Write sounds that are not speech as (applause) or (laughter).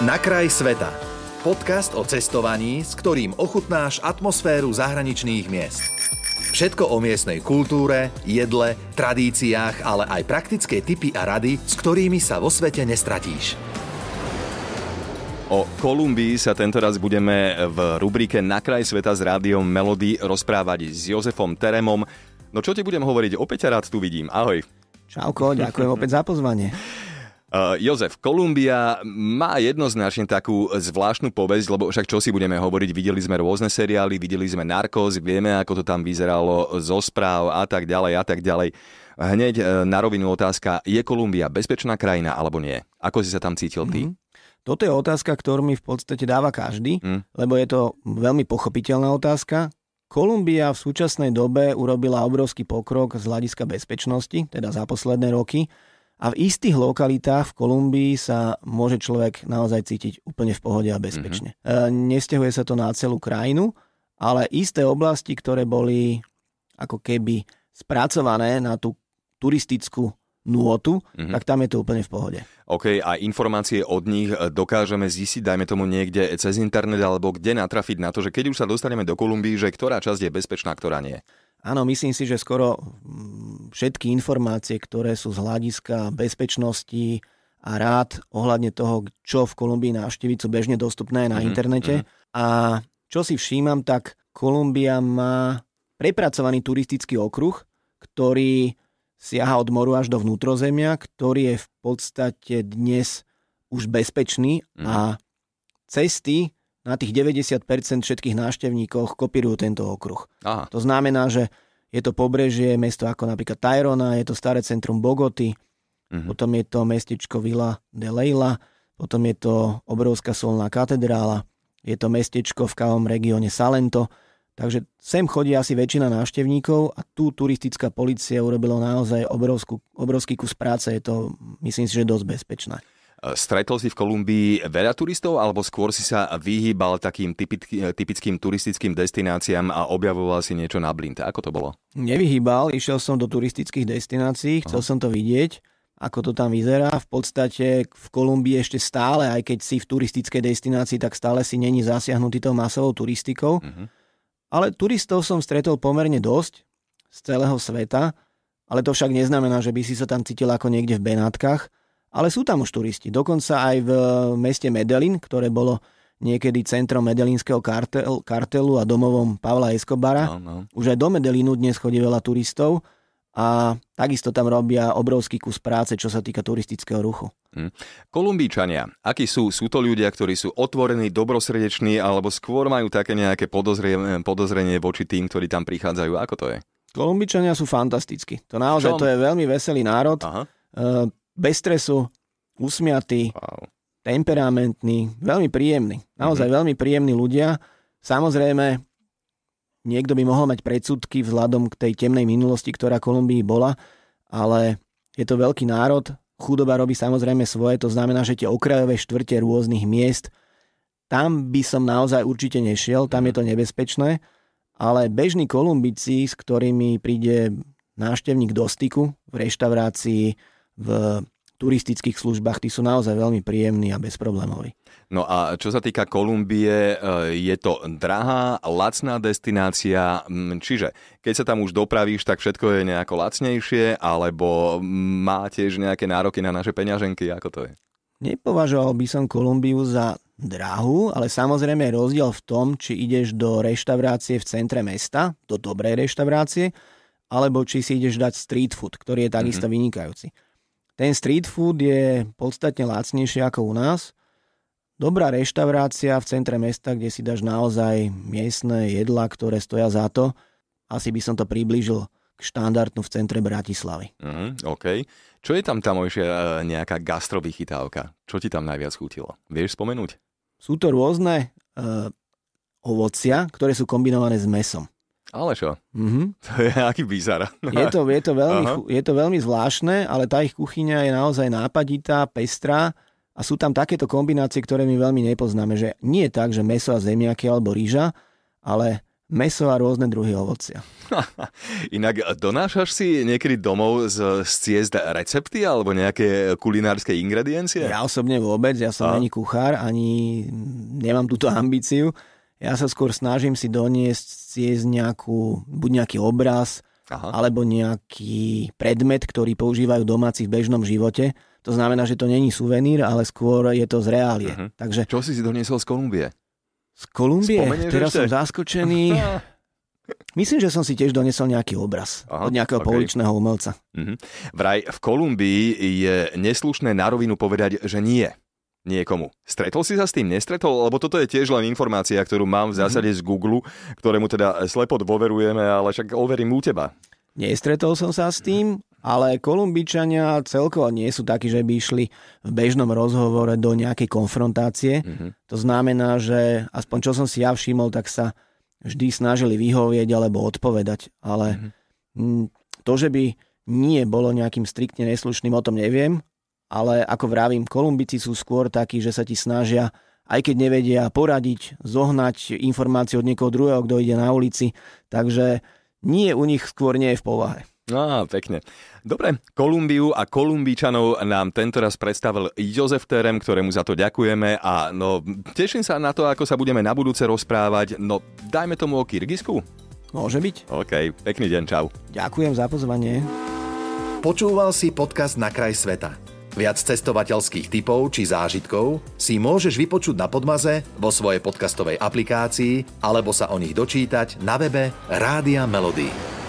Na kraj sveta. Podcast o cestovaní, s ktorým ochutnáš atmosféru zahraničných miest. Všetko o miestnej kultúre, jedle, tradíciách, ale aj praktické tipy a rady, s ktorými sa vo svete nestratíš. O Kolumbii sa tentoraz budeme v rubrike Na kraj sveta s rádiom Melody rozprávať s Jozefom Teremom. No čo ti budem hovoriť, opäť rád tu vidím. Ahoj. Čauko, ďakujem opäť za pozvanie. Eh, Jozef, Kolumbia má jednoznačne takú zvláštnu povesť, lebo však čo si budeme hovoriť, videli sme rôzne seriály, videli sme narkos, vieme, ako to tam vyzeralo zo správ a tak ďalej a tak ďalej. Hneď eh, na rovinu otázka, je Kolumbia bezpečná krajina alebo nie? Ako si sa tam cítil ty? Mm-hmm. Toto je otázka, ktorú mi v podstate dáva každý, mm. lebo je to veľmi pochopiteľná otázka. Kolumbia v súčasnej dobe urobila obrovský pokrok z hľadiska bezpečnosti, teda za posledné roky a v istých lokalitách v Kolumbii sa môže človek naozaj cítiť úplne v pohode a bezpečne. Mm-hmm. E, nestiahuje sa to na celú krajinu, ale isté oblasti, ktoré boli ako keby spracované na tú turistickú nôtu, mm-hmm. tak tam je to úplne v pohode. OK, a informácie od nich dokážeme zistiť, dajme tomu niekde cez internet, alebo kde natrafiť na to, že keď už sa dostaneme do Kolumbii, že ktorá časť je bezpečná, ktorá nie. Áno, myslím si, že skoro mm, všetky informácie, ktoré sú z hľadiska bezpečnosti a rád ohľadne toho, čo v Kolumbii návšteviť, sú bežne dostupné na mm-hmm. internete. Mhm. A čo si všímam, tak Kolumbia má prepracovaný turistický okruh, ktorý siaha od moru až do vnútrozemia, ktorý je v podstate dnes už bezpečný mm-hmm. a mhm. cesty na tých 90% všetkých návštevníkoch kopírujú tento okruh. Aha. To znamená, že je to pobrežie, mesto ako napríklad Tyrona, je to staré centrum Bogoty, uh-huh. potom je to mestečko Villa de Leila, potom je to obrovská solná katedrála, je to mestečko v kávom regióne Salento, takže sem chodí asi väčšina návštevníkov a tu turistická policia urobila naozaj obrovskú, obrovský kus práce, je to myslím si, že dosť bezpečné. E, stretol si v Kolumbii veľa turistov, alebo skôr si sa vyhýbal takým e, typickým turistickým destináciám a objavoval si niečo na blind? Ako to bolo? Nevyhýbal, išiel som do turistických destinácií, chcel Aha. som to vidieť ako to tam vyzerá. V podstate v Kolumbii ešte stále, aj keď si v turistickej destinácii, tak stále si není zasiahnutý tou masovou turistikou. Uh-huh. Ale turistov som stretol pomerne dosť z celého sveta, ale to však neznamená, že by si sa tam cítil ako niekde v Benátkach. Ale sú tam už turisti. Dokonca aj v eh, meste Medellín, ktoré bolo niekedy centrom medelínskeho kartel, kartelu a domovom Pavla Escobara. No, no. Už aj do Medelínu dnes chodí veľa turistov a takisto tam robia obrovský kus práce, čo sa týka turistického ruchu. Mm. Kolumbíčania, akí sú? Sú to ľudia, ktorí sú otvorení, dobrosrdeční alebo skôr majú také nejaké podozrie, podozrenie voči tým, ktorí tam prichádzajú? Ako to je? Kolumbíčania sú fantastickí. To naozaj to je veľmi veselý národ. Aha. Eh, bez stresu, usmiatý, wow. temperamentný, veľmi príjemný. Naozaj mm-hmm. veľmi príjemní ľudia. Samozrejme, niekto by mohol mať predsudky vzhľadom k tej temnej minulosti, ktorá Kolumbii bola, ale je to veľký národ, chudoba robí samozrejme svoje, to znamená, že tie okrajové štvrte rôznych miest, tam by som naozaj určite nešiel, tam je mhm. to nebezpečné, ale bežní Kolumbici, s ktorými príde návštevník do styku v reštaurácii, v turistických službách, tí sú naozaj veľmi príjemní a bezproblémoví. No a čo sa týka Kolumbie, e, je to drahá, lacná destinácia, čiže keď sa tam už dopravíš, tak všetko je nejako lacnejšie, alebo má tiež nejaké nároky na naše peňaženky, ako to je? Nepovažoval by som Kolumbiu za drahu, ale samozrejme je rozdiel v tom, či ideš do reštaurácie v centre mesta, do dobrej reštaurácie, alebo či si ideš dať street food, ktorý je takisto mm-hmm. vynikajúci. Ten street food je podstatne lacnejší ako u nás. Dobrá reštaurácia v centre mesta, kde si dáš naozaj miestne jedla, ktoré stoja za to. Asi by som to priblížil k štandardnú v centre Bratislavy. Mm, OK. Čo je tam ešte nejaká gastrovychytávka? Čo ti tam najviac chutilo? Vieš spomenúť? Sú to rôzne e, ovocia, ktoré sú kombinované s mesom. Ale čo? Mm-hmm. (laughs) To je aký bizar. Je to, je, to veľmi, je to veľmi zvláštne, ale tá ich kuchyňa je naozaj nápaditá, pestrá a sú tam takéto kombinácie, ktoré my veľmi nepoznáme. Že nie je tak, že meso a zemiaky alebo rýža, ale meso a rôzne druhy ovocia. (laughs) Inak e, donášaš si niekedy domov z, z ciest recepty alebo nejaké kulinárske ingrediencie? Ja osobne vôbec, ja som a? ani kuchár, ani nemám túto (laughs) ambíciu ja sa skôr snažím si doniesť cez nejakú, buď nejaký obraz, Aha. alebo nejaký predmet, ktorý používajú domáci v bežnom živote. To znamená, že to není suvenír, ale skôr je to z reálie. Uh-huh. Takže, Čo si si doniesol z Kolumbie? Z Kolumbie? Spomenieš Teraz ešte? som zaskočený. (laughs) Myslím, že som si tiež donesol nejaký obraz Aha, od nejakého okay. pouličného umelca. Uh-huh. Vraj v Kolumbii je neslušné na rovinu povedať, že nie niekomu. Stretol si sa s tým? Nestretol? Lebo toto je tiež len informácia, ktorú mám v zásade mhm. z Google, ktorému teda slepo dôverujeme, ale však overím u teba. Nestretol som sa s tým, ale Kolumbičania celkovo nie sú takí, že by išli v bežnom rozhovore do nejakej konfrontácie. Mm-hmm. To znamená, že aspoň čo som si ja všimol, tak sa vždy snažili vyhovieť alebo odpovedať. Ale mm-hmm. to, že by nie bolo nejakým striktne neslušným, o tom neviem, ale ako vravím, Kolumbici sú skôr takí, že sa ti snažia, aj keď nevedia poradiť, zohnať informácie od niekoho druhého, kto ide na ulici, takže nie u nich skôr nie je v povahe. No, ah, pekne. Dobre, Kolumbiu a Kolumbíčanov nám tentoraz predstavil Jozef Terem, ktorému za to ďakujeme a no, teším sa na to, ako sa budeme na budúce rozprávať. No, dajme tomu o Kyrgyzsku. Môže byť. OK, pekný deň, čau. Ďakujem za pozvanie. Počúval si podcast Na kraj sveta. Viac cestovateľských typov či zážitkov si môžeš vypočuť na Podmaze vo svojej podcastovej aplikácii alebo sa o nich dočítať na webe Rádia Melody.